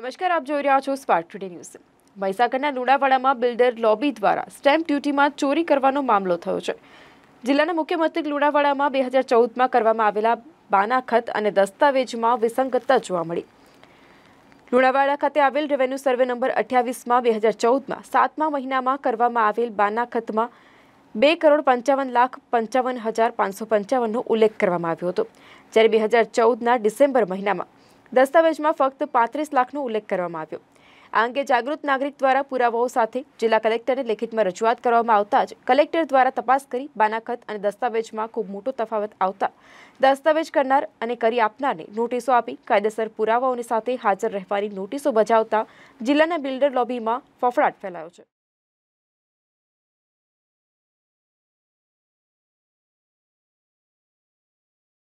નમસ્કાર આપ જોઈ રહ્યા છો સ્પાર્ક ટુડે ન્યૂઝ મહીસાગરના લુણાવાડામાં બિલ્ડર લોબી દ્વારા સ્ટેમ્પ ડ્યુટીમાં ચોરી કરવાનો મામલો થયો છે જિલ્લાના મુખ્ય મથક લુણાવાડામાં બે હજાર ચૌદમાં કરવામાં આવેલા બાનાખત અને દસ્તાવેજમાં વિસંગતતા જોવા મળી લુણાવાડા ખાતે આવેલ રેવન્યુ સર્વે નંબર અઠ્યાવીસમાં બે હજાર ચૌદમાં સાતમા મહિનામાં કરવામાં આવેલ બાનાખતમાં બે કરોડ પંચાવન લાખ પંચાવન હજાર પાંચસો પંચાવનનો ઉલ્લેખ કરવામાં આવ્યો હતો જ્યારે બે હજાર ચૌદના ડિસેમ્બર મહિનામાં દસ્તાવેજમાં ફક્ત પાંત્રીસ લાખનો ઉલ્લેખ કરવામાં આવ્યો આ અંગે જાગૃત નાગરિક દ્વારા પુરાવાઓ સાથે જિલ્લા કલેક્ટરને લેખિતમાં રજૂઆત કરવામાં આવતા જ કલેક્ટર દ્વારા તપાસ કરી બાનાખત અને દસ્તાવેજમાં ખૂબ મોટો તફાવત આવતા દસ્તાવેજ કરનાર અને કરી આપનારને નોટિસો આપી કાયદેસર પુરાવાઓની સાથે હાજર રહેવાની નોટિસો બજાવતા જિલ્લાના બિલ્ડર લોબીમાં ફફડાટ ફેલાયો છે